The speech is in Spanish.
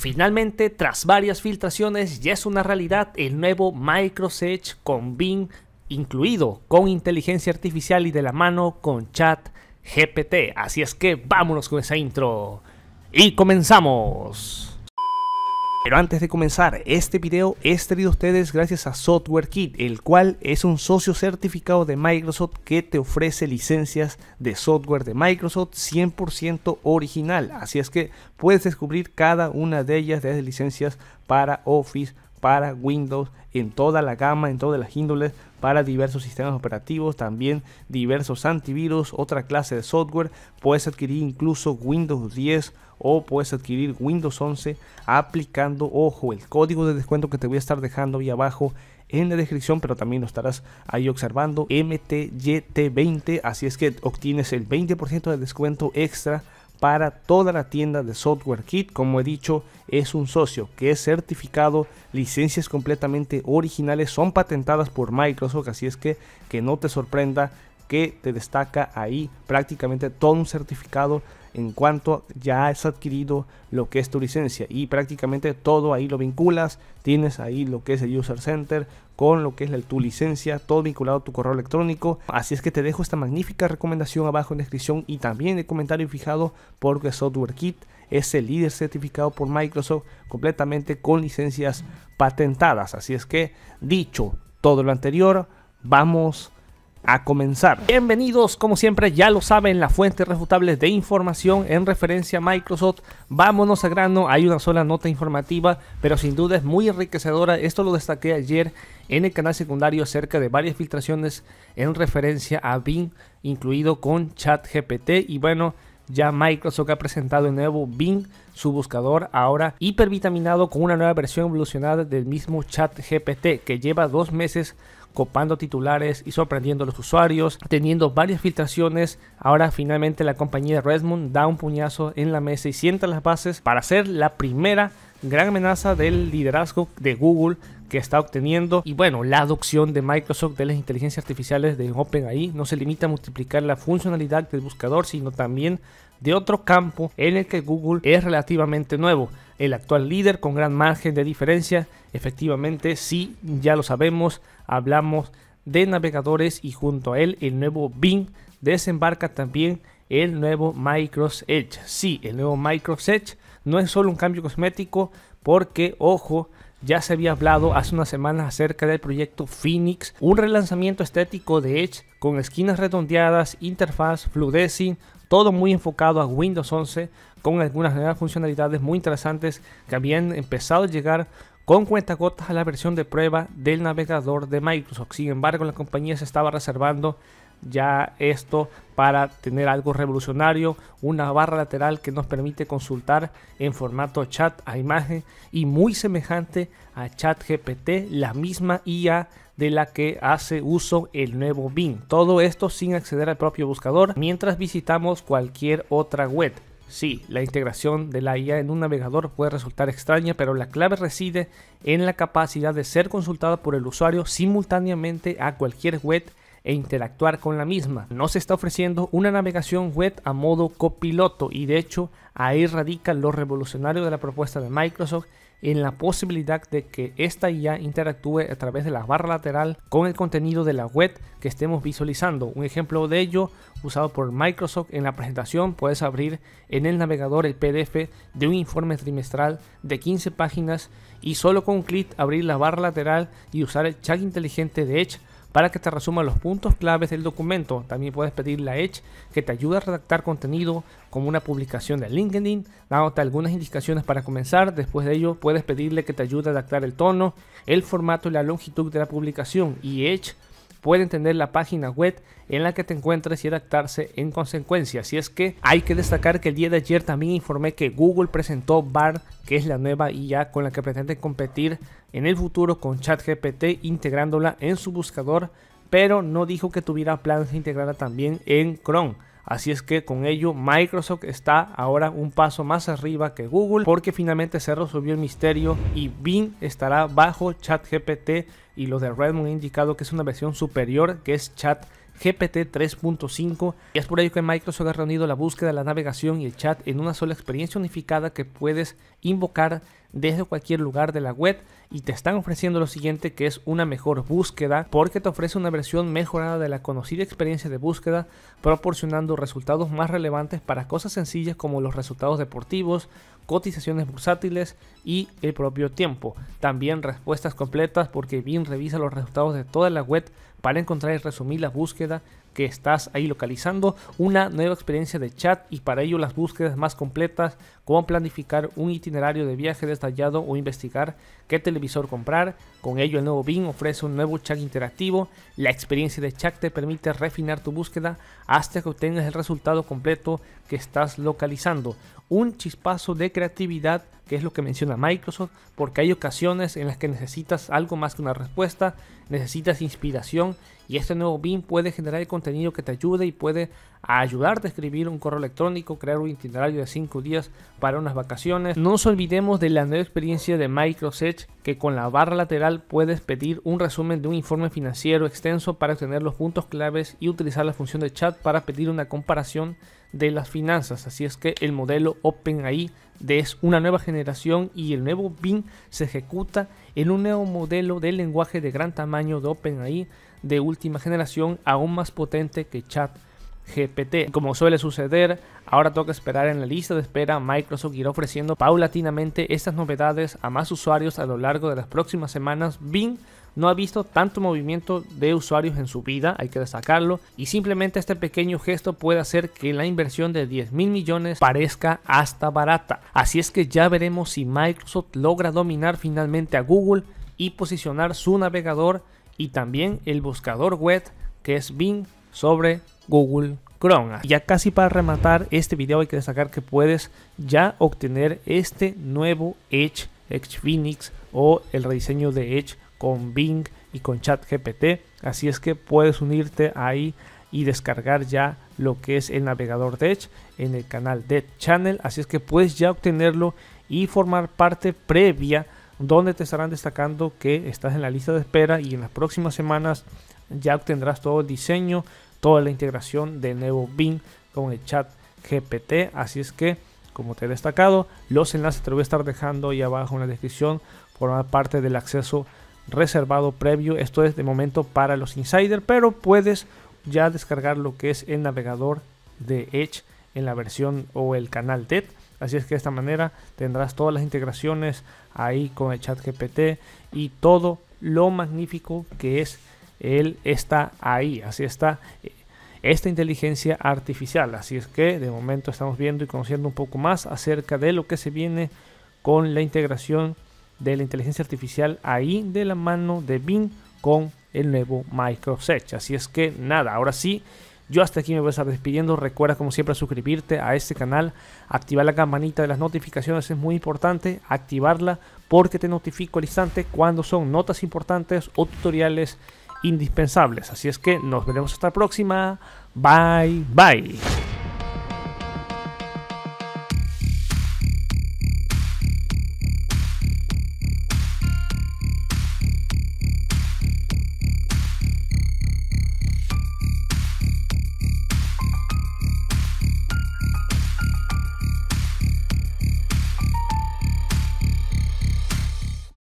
Finalmente, tras varias filtraciones, ya es una realidad el nuevo Microsoft Edge con Bing incluido, con inteligencia artificial y de la mano con Chat GPT. Así es que vámonos con esa intro y comenzamos. Pero antes de comenzar, este video he traído a ustedes gracias a SoftwareKit, el cual es un socio certificado de Microsoft que te ofrece licencias de software de Microsoft 100% original. Así es que puedes descubrir cada una de ellas desde licencias para Office, para Windows, en toda la gama, en todas las índoles, para diversos sistemas operativos, también diversos antivirus, otra clase de software. Puedes adquirir incluso Windows 10 o puedes adquirir Windows 11 aplicando, ojo, el código de descuento que te voy a estar dejando ahí abajo en la descripción, pero también lo estarás ahí observando, MTYT20, así es que obtienes el 20% de descuento extra para toda la tienda de Software Kit. Como he dicho, es un socio que es certificado, licencias completamente originales, son patentadas por Microsoft, así es que que no te sorprenda que te destaca ahí prácticamente todo un certificado en cuanto ya has adquirido lo que es tu licencia y prácticamente todo ahí lo vinculas, tienes ahí lo que es el User Center con lo que es tu licencia, todo vinculado a tu correo electrónico. Así es que te dejo esta magnífica recomendación abajo en la descripción y también en el comentario fijado porque Software Kit es el líder certificado por Microsoft completamente con licencias patentadas. Así es que dicho todo lo anterior, vamos a comenzar. Bienvenidos, como siempre, ya lo saben, las fuentes refutables de información en referencia a Microsoft. Vámonos a grano, hay una sola nota informativa, pero sin duda es muy enriquecedora. Esto lo destaqué ayer en el canal secundario acerca de varias filtraciones en referencia a Bing, incluido con ChatGPT. Y bueno, ya Microsoft ha presentado el nuevo Bing, su buscador ahora hipervitaminado con una nueva versión evolucionada del mismo ChatGPT que lleva dos meses copando titulares y sorprendiendo a los usuarios, teniendo varias filtraciones. Ahora finalmente la compañía de Redmond da un puñazo en la mesa y sienta las bases para ser la primera gran amenaza del liderazgo de Google que está obteniendo y bueno la adopción de Microsoft de las inteligencias artificiales de OpenAI no se limita a multiplicar la funcionalidad del buscador sino también de otro campo en el que Google es relativamente nuevo el actual líder con gran margen de diferencia. Efectivamente, sí, ya lo sabemos, hablamos de navegadores y junto a él el nuevo Bing desembarca también el nuevo Microsoft Edge. Sí, el nuevo Microsoft Edge no es solo un cambio cosmético porque, ojo, ya se había hablado hace unas semanas acerca del proyecto Phoenix, un relanzamiento estético de Edge con esquinas redondeadas, interfaz, fluorescing, todo muy enfocado a Windows 11 con algunas nuevas funcionalidades muy interesantes que habían empezado a llegar con cuentagotas a la versión de prueba del navegador de Microsoft. Sin embargo, la compañía se estaba reservando ya esto para tener algo revolucionario, una barra lateral que nos permite consultar en formato chat a imagen y muy semejante a ChatGPT, la misma IA de la que hace uso el nuevo Bing. Todo esto sin acceder al propio buscador mientras visitamos cualquier otra web. Sí, la integración de la IA en un navegador puede resultar extraña, pero la clave reside en la capacidad de ser consultada por el usuario simultáneamente a cualquier web e interactuar con la misma. No se está ofreciendo una navegación web a modo copiloto y de hecho ahí radica lo revolucionario de la propuesta de Microsoft en la posibilidad de que esta IA interactúe a través de la barra lateral con el contenido de la web que estemos visualizando. Un ejemplo de ello usado por Microsoft en la presentación, puedes abrir en el navegador el PDF de un informe trimestral de 15 páginas y solo con un clic abrir la barra lateral y usar el chat inteligente de Edge para que te resuma los puntos claves del documento. También puedes pedirle a Edge que te ayude a redactar contenido como una publicación de LinkedIn, dándote algunas indicaciones para comenzar. Después de ello, puedes pedirle que te ayude a adaptar el tono, el formato y la longitud de la publicación y Edge pueden tener la página web en la que te encuentres y adaptarse en consecuencia. Así es que hay que destacar que el día de ayer también informé que Google presentó Bard, que es la nueva IA con la que pretende competir en el futuro con ChatGPT, integrándola en su buscador, pero no dijo que tuviera planes de integrarla también en Chrome. Así es que con ello Microsoft está ahora un paso más arriba que Google porque finalmente se resolvió el misterio y Bing estará bajo ChatGPT y lo de Redmond ha indicado que es una versión superior que es ChatGPT. GPT 3.5 y es por ello que Microsoft ha reunido la búsqueda, la navegación y el chat en una sola experiencia unificada que puedes invocar desde cualquier lugar de la web y te están ofreciendo lo siguiente que es una mejor búsqueda porque te ofrece una versión mejorada de la conocida experiencia de búsqueda proporcionando resultados más relevantes para cosas sencillas como los resultados deportivos, cotizaciones bursátiles y el propio tiempo. También respuestas completas porque bien revisa los resultados de toda la web para encontrar y resumir la búsqueda que estás ahí localizando, una nueva experiencia de chat y para ello las búsquedas más completas, como planificar un itinerario de viaje detallado o investigar qué televisor comprar. Con ello el nuevo BIM ofrece un nuevo chat interactivo. La experiencia de chat te permite refinar tu búsqueda hasta que obtengas el resultado completo que estás localizando. Un chispazo de creatividad que es lo que menciona Microsoft, porque hay ocasiones en las que necesitas algo más que una respuesta, necesitas inspiración y este nuevo BIM puede generar el contenido que te ayude y puede ayudarte a escribir un correo electrónico, crear un itinerario de 5 días para unas vacaciones. No nos olvidemos de la nueva experiencia de Microsoft que con la barra lateral puedes pedir un resumen de un informe financiero extenso para obtener los puntos claves y utilizar la función de chat para pedir una comparación de las finanzas. Así es que el modelo OpenAI de una nueva generación y el nuevo BIM se ejecuta en un nuevo modelo de lenguaje de gran tamaño de OpenAI de última generación aún más potente que Chat. GPT. Como suele suceder, ahora toca esperar en la lista de espera. Microsoft irá ofreciendo paulatinamente estas novedades a más usuarios a lo largo de las próximas semanas. Bing no ha visto tanto movimiento de usuarios en su vida, hay que destacarlo, y simplemente este pequeño gesto puede hacer que la inversión de 10 mil millones parezca hasta barata. Así es que ya veremos si Microsoft logra dominar finalmente a Google y posicionar su navegador y también el buscador web que es Bing sobre Google Chrome. Ya casi para rematar este video hay que destacar que puedes ya obtener este nuevo Edge, Edge Phoenix o el rediseño de Edge con Bing y con chat gpt Así es que puedes unirte ahí y descargar ya lo que es el navegador de Edge en el canal de Channel. Así es que puedes ya obtenerlo y formar parte previa donde te estarán destacando que estás en la lista de espera y en las próximas semanas ya obtendrás todo el diseño, toda la integración de nuevo bing con el chat GPT. Así es que, como te he destacado, los enlaces te voy a estar dejando ahí abajo en la descripción, formar parte del acceso reservado previo. Esto es de momento para los insiders, pero puedes ya descargar lo que es el navegador de Edge en la versión o el canal TED. Así es que de esta manera tendrás todas las integraciones ahí con el chat GPT y todo lo magnífico que es él está ahí. Así está eh, esta inteligencia artificial. Así es que de momento estamos viendo y conociendo un poco más acerca de lo que se viene con la integración de la inteligencia artificial ahí de la mano de Bing con el nuevo Microsoft Edge. Así es que nada, ahora sí, yo hasta aquí me voy a estar despidiendo. Recuerda como siempre suscribirte a este canal, activar la campanita de las notificaciones es muy importante, activarla porque te notifico al instante cuando son notas importantes o tutoriales indispensables. Así es que nos veremos hasta la próxima. Bye, bye.